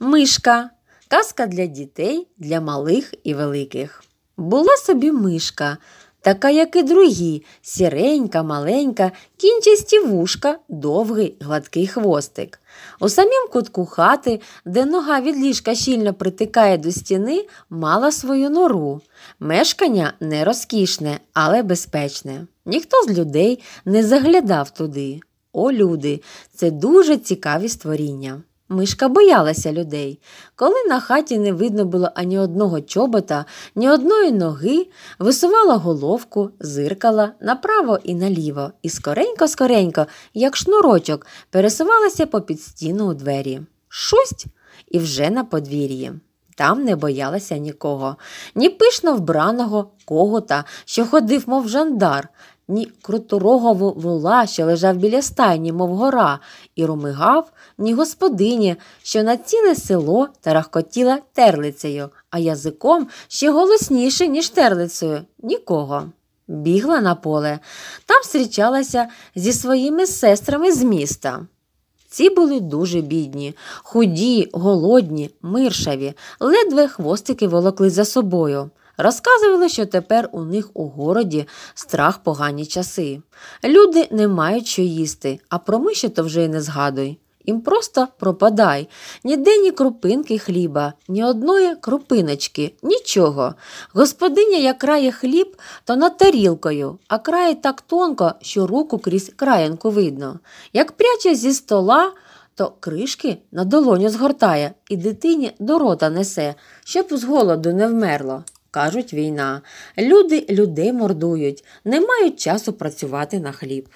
Мишка. Казка для дітей, для малих і великих. Була собі мишка, така, як і другі, сіренька, маленька, кінчасті вушка, довгий гладкий хвостик. У самім кутку хати, де нога від ліжка щільно притикає до стіни, мала свою нору. Мешкання не розкішне, але безпечне. Ніхто з людей не заглядав туди. О, люди! Це дуже цікаві створіння. Мишка боялася людей. Коли на хаті не видно було ані одного чобота, ні одної ноги, висувала головку, зиркала направо і наліво, і скоренько, скоренько, як шнурочок, пересувалася попід стіну у двері. Шусть і вже на подвір'ї. Там не боялася нікого, ні пишно вбраного когота, що ходив, мов жандар, ні круторогого вола, що лежав біля стайні, мов гора, і румигав, ні господині, що на ціле село тарахкотіла терлицею, а язиком ще голосніше, ніж терлицею, нікого. Бігла на поле, там зустрічалася зі своїми сестрами з міста. Ці були дуже бідні, худі, голодні, миршаві, ледве хвостики волокли за собою. Розказували, що тепер у них у городі страх погані часи. Люди не мають що їсти, а про миші то вже й не згадуй. Їм просто пропадай ніде ні крупинки хліба, ні одної крупиночки, нічого. Господиня, як крає хліб, то над тарілкою, а крає так тонко, що руку крізь краєнку видно. Як пряче зі стола, то кришки на долоню згортає і дитині до рота несе, щоб з голоду не вмерло кажуть війна. Люди людей мордують, не мають часу працювати на хліб.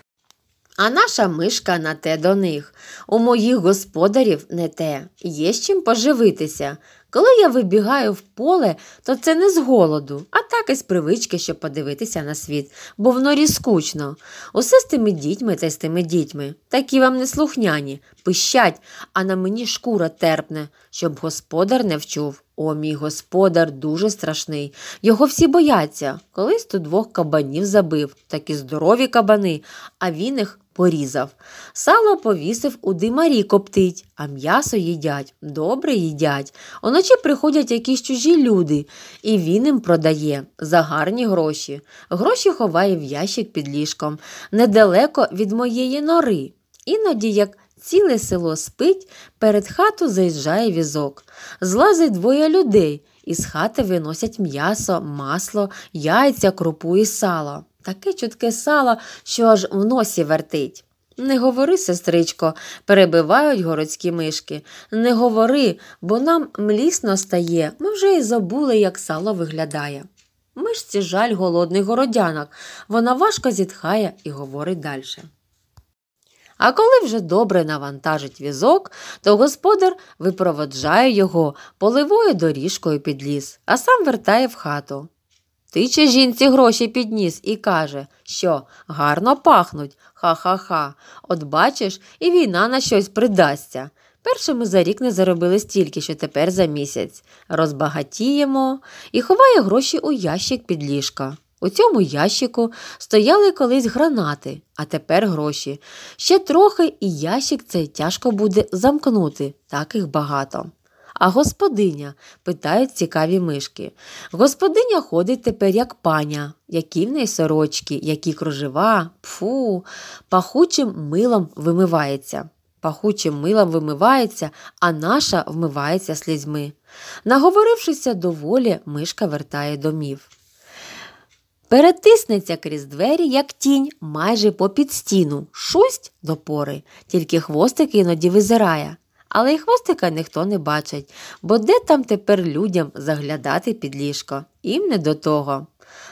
А наша мишка на те до них. У моїх господарів не те. Є з чим поживитися. Коли я вибігаю в поле, то це не з голоду, а так і з привички, щоб подивитися на світ, бо в норі скучно. Усе з тими дітьми та й з тими дітьми. Такі вам не слухняні, пищать, а на мені шкура терпне, щоб господар не вчув. О, мій господар дуже страшний. Його всі бояться. Колись тут двох кабанів забив, такі здорові кабани, а він їх порізав. Сало повісив у димарі коптить, а м'ясо їдять, добре їдять. Уночі приходять якісь чужі люди, і він їм продає за гарні гроші. Гроші ховає в ящик під ліжком, недалеко від моєї нори. Іноді, як ціле село спить, перед хату заїжджає візок. Злазить двоє людей, і з хати виносять м'ясо, масло, яйця, крупу і сало. Таке чутке сало, що аж в носі вертить. Не говори, сестричко, перебивають городські мишки. Не говори, бо нам млісно стає, ми вже й забули, як сало виглядає. Мишці жаль голодних городянок. Вона важко зітхає і говорить далі. А коли вже добре навантажить візок, то господар випроводжає його поливою доріжкою під ліс, а сам вертає в хату. Тиче жінці гроші підніс і каже, що гарно пахнуть. Ха-ха-ха. От бачиш, і війна на щось придасться. Першими за рік не заробили стільки, що тепер за місяць. Розбагатіємо і ховає гроші у ящик під ліжка. У цьому ящику стояли колись гранати, а тепер гроші. Ще трохи і ящик цей тяжко буде замкнути, так їх багато а господиня? питають цікаві мишки. Господиня ходить тепер як паня, які в неї сорочки, які кружева, пфу, пахучим милом вимивається. Пахучим милом вимивається, а наша вмивається слізьми. Наговорившися доволі, мишка вертає домів. Перетиснеться крізь двері, як тінь, майже попід стіну, шусть до пори, тільки хвостик іноді визирає але й хвостика ніхто не бачить, бо де там тепер людям заглядати під ліжко? Їм не до того.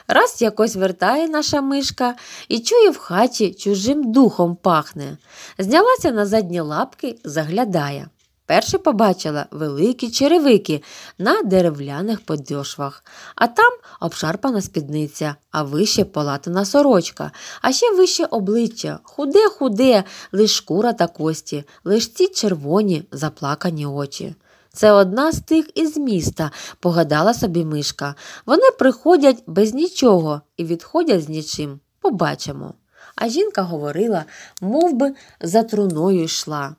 Раз якось вертає наша мишка і чує в хаті чужим духом пахне. Знялася на задні лапки, заглядає вперше побачила великі черевики на деревляних подошвах, а там обшарпана спідниця, а вище полатана сорочка, а ще вище обличчя, худе-худе, лиш шкура та кості, лиш ці червоні заплакані очі. Це одна з тих із міста, погадала собі мишка. Вони приходять без нічого і відходять з нічим. Побачимо. А жінка говорила, мов би за труною йшла.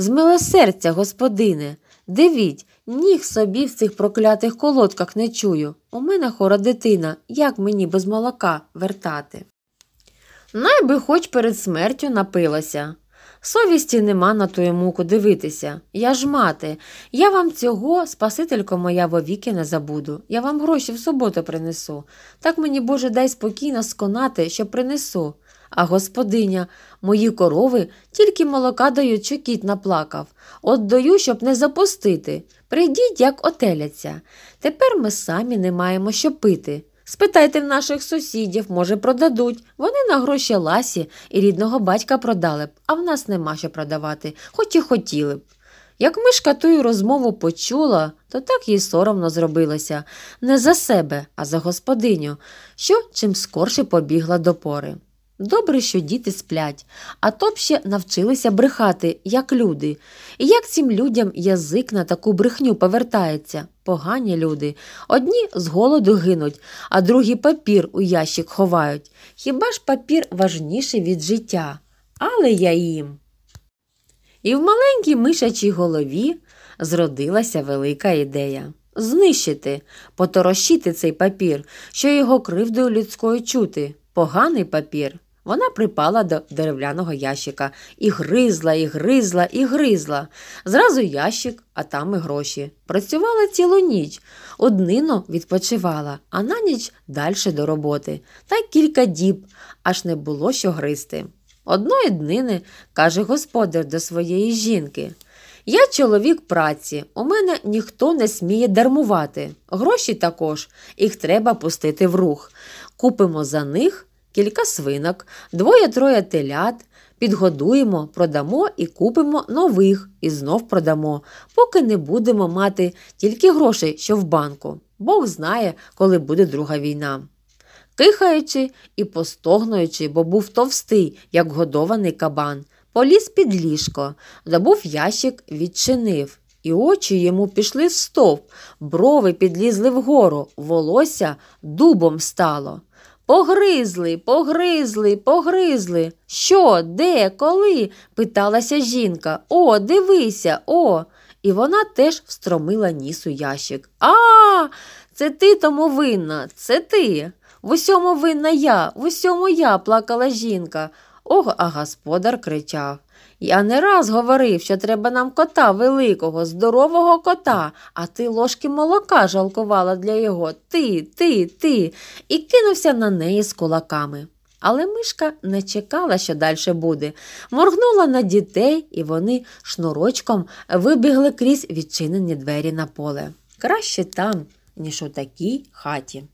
З милосердя, господине, дивіть, ніг собі в цих проклятих колодках не чую. У мене хора дитина, як мені без молока вертати. Найби хоч перед смертю напилася. Совісті нема на тую муку дивитися. Я ж мати, я вам цього, спасителько моя, вовіки не забуду. Я вам гроші в суботу принесу. Так мені, Боже, дай спокійно сконати, що принесу. А господиня, мої корови тільки молока дають, що кіт наплакав. От даю, щоб не запустити. Прийдіть, як отеляться. Тепер ми самі не маємо що пити. Спитайте в наших сусідів, може, продадуть. Вони на гроші ласі і рідного батька продали б, а в нас нема що продавати, хоч і хотіли б. Як мишка тую розмову почула, то так їй соромно зробилося не за себе, а за господиню, що чим скорше побігла до пори. Добре, що діти сплять, а то б ще навчилися брехати, як люди. І як цим людям язик на таку брехню повертається? Погані люди. Одні з голоду гинуть, а другі папір у ящик ховають. Хіба ж папір важніший від життя? Але я їм. І в маленькій мишачій голові зродилася велика ідея. Знищити, поторощити цей папір, що його кривдою людською чути. Поганий папір. Вона припала до дерев'яного ящика і гризла, і гризла, і гризла. Зразу ящик, а там і гроші. Працювала цілу ніч, однину відпочивала, а на ніч далі до роботи. Та й кілька діб, аж не було що гризти. Одної днини, каже господар до своєї жінки. Я чоловік праці, у мене ніхто не сміє дармувати. Гроші також, їх треба пустити в рух. Купимо за них кілька свинок, двоє-троє телят. Підгодуємо, продамо і купимо нових і знов продамо, поки не будемо мати тільки грошей, що в банку. Бог знає, коли буде друга війна. Кихаючи і постогнуючи, бо був товстий, як годований кабан, поліз під ліжко, добув ящик, відчинив, і очі йому пішли в стовп, брови підлізли вгору, волосся дубом стало. Погризли, погризли, погризли. Що, де, коли? питалася жінка. О, дивися, о. І вона теж встромила ніс у ящик. А, це ти тому винна, це ти. В усьому винна я, в усьому я, плакала жінка. Ох, а господар кричав. Я не раз говорив, що треба нам кота великого, здорового кота, а ти ложки молока жалкувала для його. Ти, ти, ти, і кинувся на неї з кулаками. Але мишка не чекала, що далі буде, моргнула на дітей, і вони шнурочком вибігли крізь відчинені двері на поле. Краще там, ніж у такій хаті.